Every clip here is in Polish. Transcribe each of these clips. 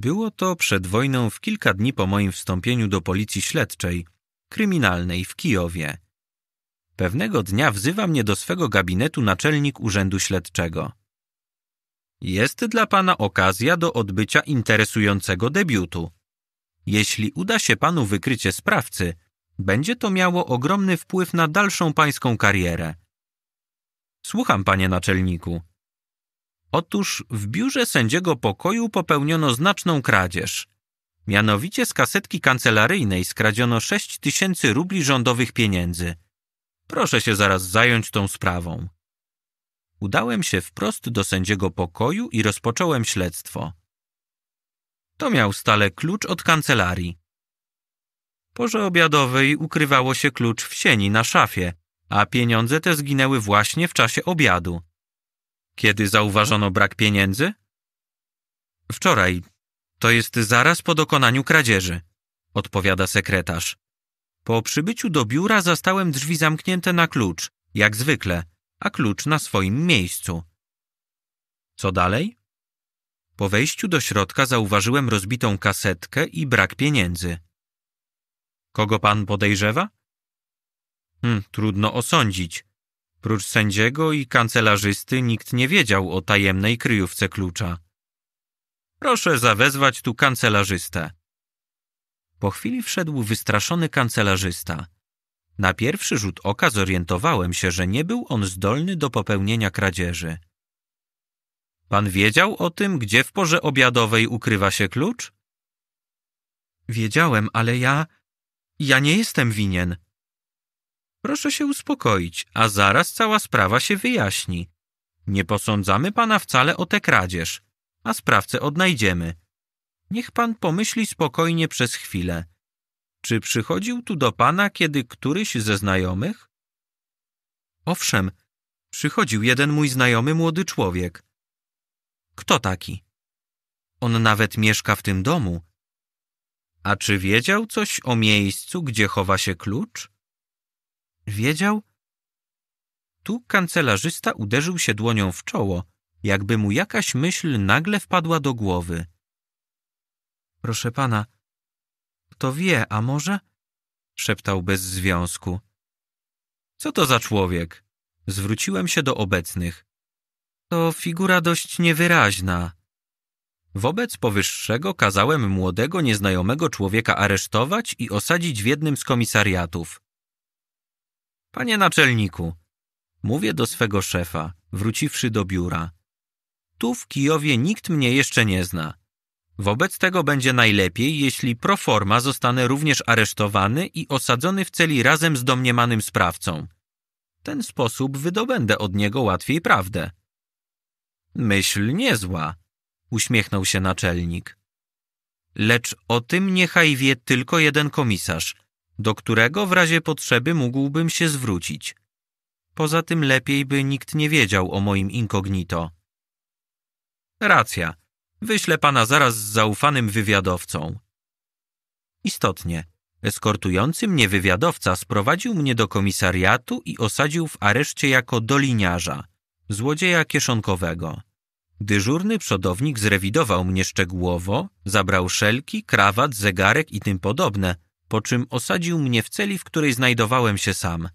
Było to przed wojną w kilka dni po moim wstąpieniu do policji śledczej, kryminalnej w Kijowie. Pewnego dnia wzywa mnie do swego gabinetu naczelnik urzędu śledczego. Jest dla pana okazja do odbycia interesującego debiutu. Jeśli uda się panu wykrycie sprawcy, będzie to miało ogromny wpływ na dalszą pańską karierę. Słucham, panie naczelniku. Otóż w biurze sędziego pokoju popełniono znaczną kradzież. Mianowicie z kasetki kancelaryjnej skradziono 6 tysięcy rubli rządowych pieniędzy. Proszę się zaraz zająć tą sprawą. Udałem się wprost do sędziego pokoju i rozpocząłem śledztwo. To miał stale klucz od kancelarii. Porze obiadowej ukrywało się klucz w sieni na szafie, a pieniądze te zginęły właśnie w czasie obiadu kiedy zauważono brak pieniędzy? Wczoraj. To jest zaraz po dokonaniu kradzieży, odpowiada sekretarz. Po przybyciu do biura zastałem drzwi zamknięte na klucz, jak zwykle, a klucz na swoim miejscu. Co dalej? Po wejściu do środka zauważyłem rozbitą kasetkę i brak pieniędzy. Kogo pan podejrzewa? Hm, trudno osądzić. Prócz sędziego i kancelarzysty nikt nie wiedział o tajemnej kryjówce klucza. Proszę zawezwać tu kancelarzystę. Po chwili wszedł wystraszony kancelarzysta. Na pierwszy rzut oka zorientowałem się, że nie był on zdolny do popełnienia kradzieży. Pan wiedział o tym, gdzie w porze obiadowej ukrywa się klucz? Wiedziałem, ale ja. ja nie jestem winien. Proszę się uspokoić, a zaraz cała sprawa się wyjaśni. Nie posądzamy pana wcale o tę kradzież, a sprawcę odnajdziemy. Niech pan pomyśli spokojnie przez chwilę. Czy przychodził tu do pana kiedy któryś ze znajomych? Owszem, przychodził jeden mój znajomy młody człowiek. Kto taki? On nawet mieszka w tym domu. A czy wiedział coś o miejscu, gdzie chowa się klucz? Wiedział? Tu kancelarzysta uderzył się dłonią w czoło, jakby mu jakaś myśl nagle wpadła do głowy. Proszę pana, kto wie, a może? szeptał bez związku. Co to za człowiek? Zwróciłem się do obecnych. To figura dość niewyraźna. Wobec powyższego kazałem młodego, nieznajomego człowieka aresztować i osadzić w jednym z komisariatów. Panie naczelniku, mówię do swego szefa, wróciwszy do biura. Tu w Kijowie nikt mnie jeszcze nie zna. Wobec tego będzie najlepiej, jeśli proforma zostanę również aresztowany i osadzony w celi razem z domniemanym sprawcą. W ten sposób wydobędę od niego łatwiej prawdę. Myśl niezła, uśmiechnął się naczelnik. Lecz o tym niechaj wie tylko jeden komisarz – do którego w razie potrzeby mógłbym się zwrócić. Poza tym lepiej by nikt nie wiedział o moim incognito. Racja. Wyślę pana zaraz z zaufanym wywiadowcą. Istotnie, eskortujący mnie wywiadowca sprowadził mnie do komisariatu i osadził w areszcie jako doliniarza, złodzieja kieszonkowego. Dyżurny przodownik zrewidował mnie szczegółowo, zabrał szelki, krawat, zegarek i tym podobne – po czym osadził mnie w celi, w której znajdowałem się sam.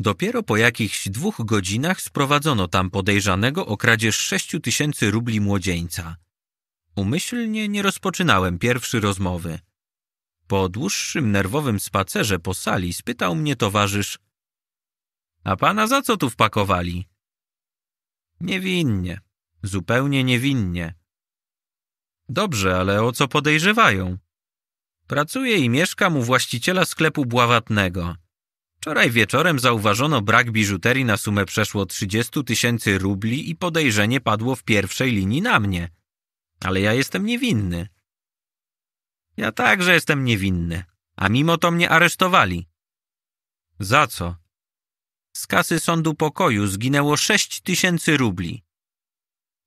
Dopiero po jakichś dwóch godzinach sprowadzono tam podejrzanego o kradzież sześciu tysięcy rubli młodzieńca. Umyślnie nie rozpoczynałem pierwszej rozmowy. Po dłuższym nerwowym spacerze po sali spytał mnie towarzysz A pana za co tu wpakowali? Niewinnie, zupełnie niewinnie. Dobrze, ale o co podejrzewają? Pracuje i mieszka mu właściciela sklepu bławatnego. Wczoraj wieczorem zauważono brak biżuterii na sumę przeszło 30 tysięcy rubli i podejrzenie padło w pierwszej linii na mnie. Ale ja jestem niewinny. Ja także jestem niewinny, a mimo to mnie aresztowali. Za co? Z kasy sądu pokoju zginęło 6 tysięcy rubli.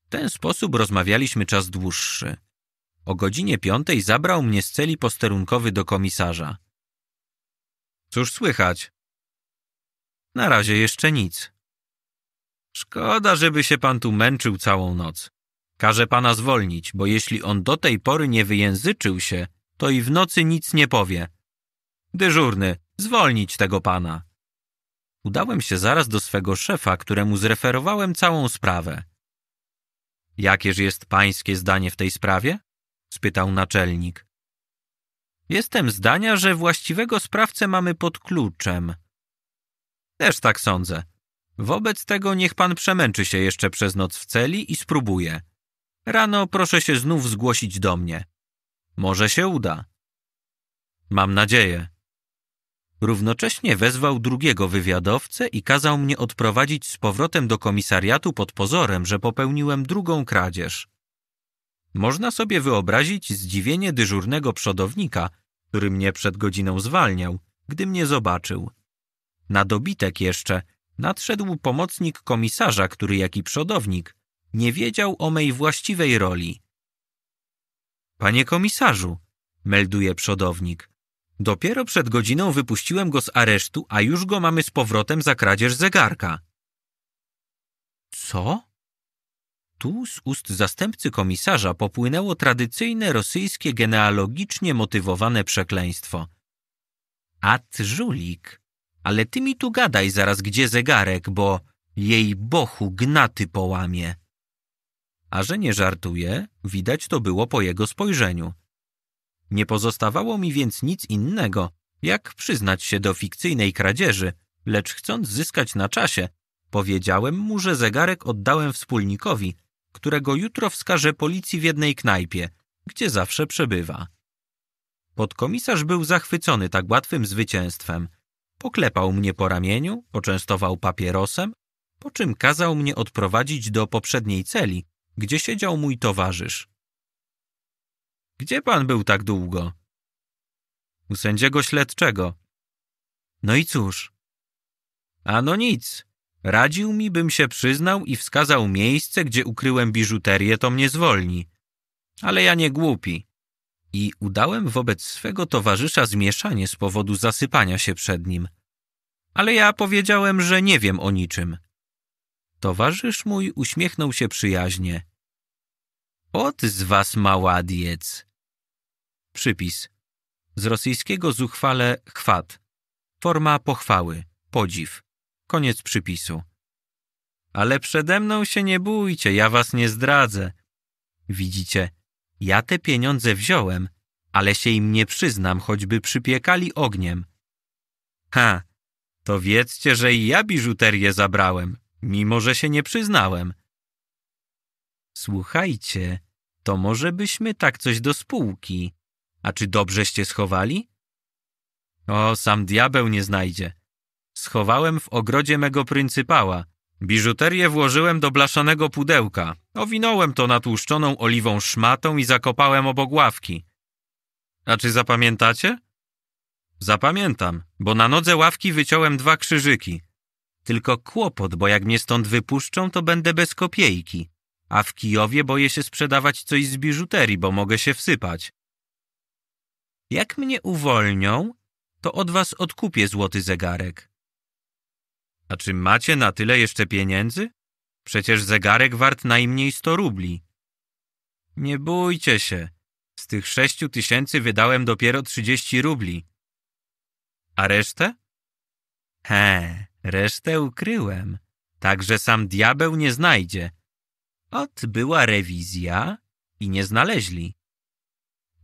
W ten sposób rozmawialiśmy czas dłuższy. O godzinie piątej zabrał mnie z celi posterunkowy do komisarza. Cóż słychać? Na razie jeszcze nic. Szkoda, żeby się pan tu męczył całą noc. Każę pana zwolnić, bo jeśli on do tej pory nie wyjęzyczył się, to i w nocy nic nie powie. Dyżurny, zwolnić tego pana. Udałem się zaraz do swego szefa, któremu zreferowałem całą sprawę. Jakież jest pańskie zdanie w tej sprawie? spytał naczelnik. Jestem zdania, że właściwego sprawcę mamy pod kluczem. Też tak sądzę. Wobec tego niech pan przemęczy się jeszcze przez noc w celi i spróbuje. Rano proszę się znów zgłosić do mnie. Może się uda. Mam nadzieję. Równocześnie wezwał drugiego wywiadowcę i kazał mnie odprowadzić z powrotem do komisariatu pod pozorem, że popełniłem drugą kradzież. Można sobie wyobrazić zdziwienie dyżurnego przodownika, który mnie przed godziną zwalniał, gdy mnie zobaczył. Na dobitek jeszcze nadszedł pomocnik komisarza, który jak i przodownik nie wiedział o mej właściwej roli. Panie komisarzu, melduje przodownik. Dopiero przed godziną wypuściłem go z aresztu, a już go mamy z powrotem za kradzież zegarka. Co? Tu z ust zastępcy komisarza popłynęło tradycyjne rosyjskie genealogicznie motywowane przekleństwo. At żulik, ale ty mi tu gadaj zaraz gdzie zegarek, bo jej bochu gnaty połamie. A że nie żartuje, widać to było po jego spojrzeniu. Nie pozostawało mi więc nic innego, jak przyznać się do fikcyjnej kradzieży, lecz chcąc zyskać na czasie, powiedziałem mu, że zegarek oddałem wspólnikowi – którego jutro wskaże policji w jednej knajpie, gdzie zawsze przebywa. Podkomisarz był zachwycony tak łatwym zwycięstwem. Poklepał mnie po ramieniu, poczęstował papierosem, po czym kazał mnie odprowadzić do poprzedniej celi, gdzie siedział mój towarzysz. Gdzie pan był tak długo? U sędziego śledczego. No i cóż? Ano nic, Radził mi, bym się przyznał i wskazał miejsce, gdzie ukryłem biżuterię, to mnie zwolni. Ale ja nie głupi. I udałem wobec swego towarzysza zmieszanie z powodu zasypania się przed nim. Ale ja powiedziałem, że nie wiem o niczym. Towarzysz mój uśmiechnął się przyjaźnie. Ot z was maładiec. Przypis. Z rosyjskiego zuchwale chwat. Forma pochwały, podziw. Koniec przypisu. Ale przede mną się nie bójcie, ja was nie zdradzę. Widzicie, ja te pieniądze wziąłem, ale się im nie przyznam, choćby przypiekali ogniem. Ha, to wiedzcie, że i ja biżuterię zabrałem, mimo że się nie przyznałem. Słuchajcie, to może byśmy tak coś do spółki. A czy dobrzeście schowali? O, sam diabeł nie znajdzie. Schowałem w ogrodzie mego pryncypała. Biżuterię włożyłem do blaszanego pudełka. Owinąłem to natłuszczoną oliwą szmatą i zakopałem obok ławki. A czy zapamiętacie? Zapamiętam, bo na nodze ławki wyciąłem dwa krzyżyki. Tylko kłopot, bo jak mnie stąd wypuszczą, to będę bez kopiejki. A w Kijowie boję się sprzedawać coś z biżuterii, bo mogę się wsypać. Jak mnie uwolnią, to od was odkupię złoty zegarek. A czy macie na tyle jeszcze pieniędzy? Przecież zegarek wart najmniej 100 rubli. Nie bójcie się. Z tych sześciu tysięcy wydałem dopiero 30 rubli. A resztę? He, resztę ukryłem. Także sam diabeł nie znajdzie. Ot była rewizja i nie znaleźli.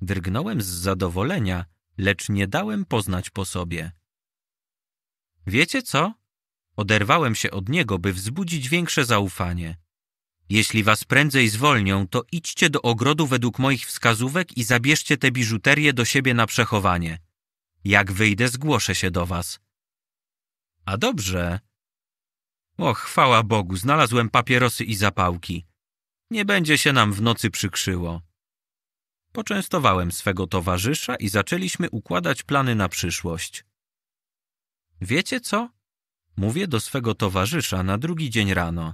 Drgnąłem z zadowolenia, lecz nie dałem poznać po sobie. Wiecie co? Oderwałem się od niego, by wzbudzić większe zaufanie. Jeśli was prędzej zwolnią, to idźcie do ogrodu według moich wskazówek i zabierzcie tę biżuterię do siebie na przechowanie. Jak wyjdę, zgłoszę się do was. A dobrze. O, chwała Bogu, znalazłem papierosy i zapałki. Nie będzie się nam w nocy przykrzyło. Poczęstowałem swego towarzysza i zaczęliśmy układać plany na przyszłość. Wiecie co? Mówię do swego towarzysza na drugi dzień rano.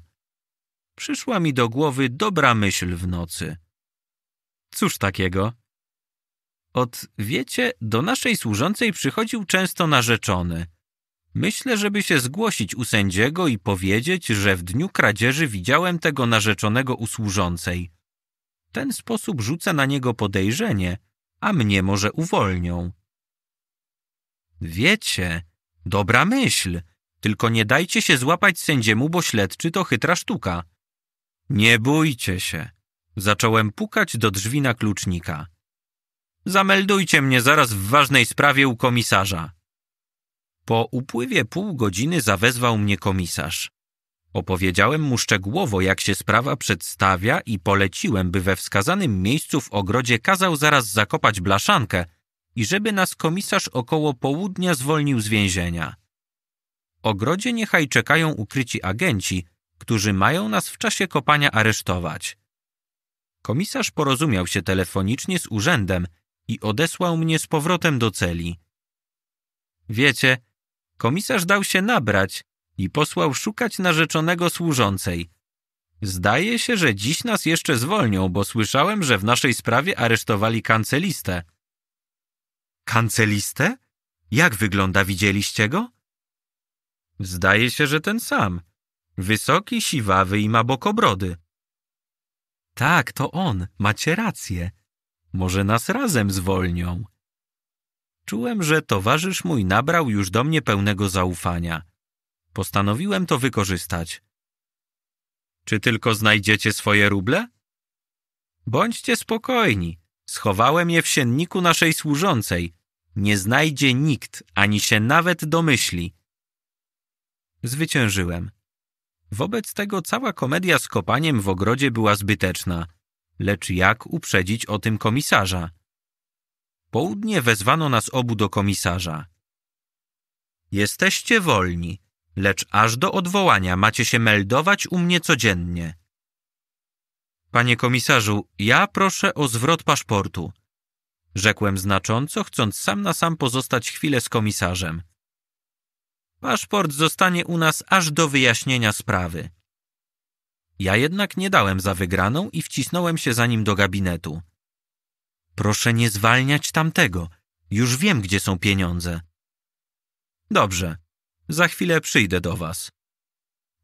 Przyszła mi do głowy dobra myśl w nocy. Cóż takiego? Od, wiecie, do naszej służącej przychodził często narzeczony. Myślę, żeby się zgłosić u sędziego i powiedzieć, że w dniu kradzieży widziałem tego narzeczonego u służącej. Ten sposób rzuca na niego podejrzenie, a mnie może uwolnią. Wiecie, dobra myśl, tylko nie dajcie się złapać sędziemu, bo śledczy to chytra sztuka. Nie bójcie się. Zacząłem pukać do drzwi na klucznika. Zameldujcie mnie zaraz w ważnej sprawie u komisarza. Po upływie pół godziny zawezwał mnie komisarz. Opowiedziałem mu szczegółowo, jak się sprawa przedstawia i poleciłem, by we wskazanym miejscu w ogrodzie kazał zaraz zakopać blaszankę i żeby nas komisarz około południa zwolnił z więzienia ogrodzie niechaj czekają ukryci agenci, którzy mają nas w czasie kopania aresztować. Komisarz porozumiał się telefonicznie z urzędem i odesłał mnie z powrotem do celi. Wiecie, komisarz dał się nabrać i posłał szukać narzeczonego służącej. Zdaje się, że dziś nas jeszcze zwolnią, bo słyszałem, że w naszej sprawie aresztowali kancelistę. Kancelistę? Jak wygląda, widzieliście go? Zdaje się, że ten sam. Wysoki, siwawy i ma bokobrody. Tak, to on, macie rację. Może nas razem zwolnią. Czułem, że towarzysz mój nabrał już do mnie pełnego zaufania. Postanowiłem to wykorzystać. Czy tylko znajdziecie swoje ruble? Bądźcie spokojni. Schowałem je w sienniku naszej służącej. Nie znajdzie nikt, ani się nawet domyśli. Zwyciężyłem. Wobec tego cała komedia z kopaniem w ogrodzie była zbyteczna. Lecz jak uprzedzić o tym komisarza? Południe wezwano nas obu do komisarza. Jesteście wolni, lecz aż do odwołania macie się meldować u mnie codziennie. Panie komisarzu, ja proszę o zwrot paszportu. Rzekłem znacząco, chcąc sam na sam pozostać chwilę z komisarzem. Paszport zostanie u nas aż do wyjaśnienia sprawy. Ja jednak nie dałem za wygraną i wcisnąłem się za nim do gabinetu. Proszę nie zwalniać tamtego. Już wiem, gdzie są pieniądze. Dobrze. Za chwilę przyjdę do was.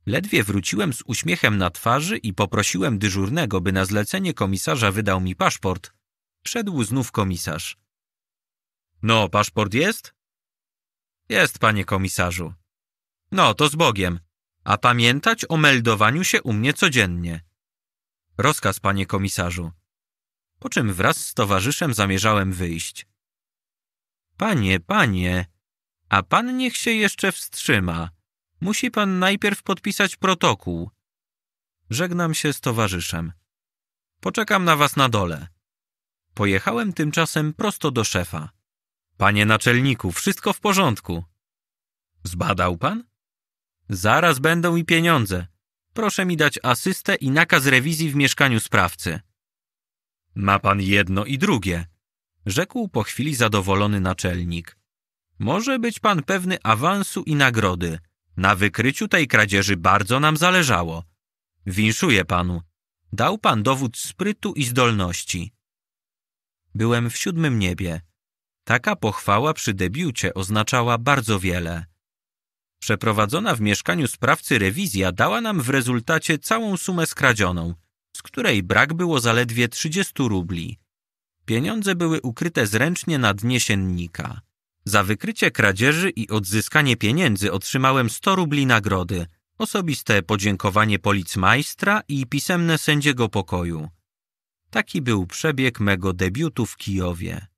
Ledwie wróciłem z uśmiechem na twarzy i poprosiłem dyżurnego, by na zlecenie komisarza wydał mi paszport. Wszedł znów komisarz. No, paszport jest? Jest, panie komisarzu. No, to z Bogiem. A pamiętać o meldowaniu się u mnie codziennie. Rozkaz, panie komisarzu. Po czym wraz z towarzyszem zamierzałem wyjść. Panie, panie, a pan niech się jeszcze wstrzyma. Musi pan najpierw podpisać protokół. Żegnam się z towarzyszem. Poczekam na was na dole. Pojechałem tymczasem prosto do szefa. Panie naczelniku, wszystko w porządku. Zbadał pan? Zaraz będą mi pieniądze. Proszę mi dać asystę i nakaz rewizji w mieszkaniu sprawcy. Ma pan jedno i drugie, rzekł po chwili zadowolony naczelnik. Może być pan pewny awansu i nagrody. Na wykryciu tej kradzieży bardzo nam zależało. Winszuję panu. Dał pan dowód sprytu i zdolności. Byłem w siódmym niebie. Taka pochwała przy debiucie oznaczała bardzo wiele. Przeprowadzona w mieszkaniu sprawcy rewizja dała nam w rezultacie całą sumę skradzioną, z której brak było zaledwie 30 rubli. Pieniądze były ukryte zręcznie na dnie siennika. Za wykrycie kradzieży i odzyskanie pieniędzy otrzymałem 100 rubli nagrody, osobiste podziękowanie policmajstra i pisemne sędziego pokoju. Taki był przebieg mego debiutu w Kijowie.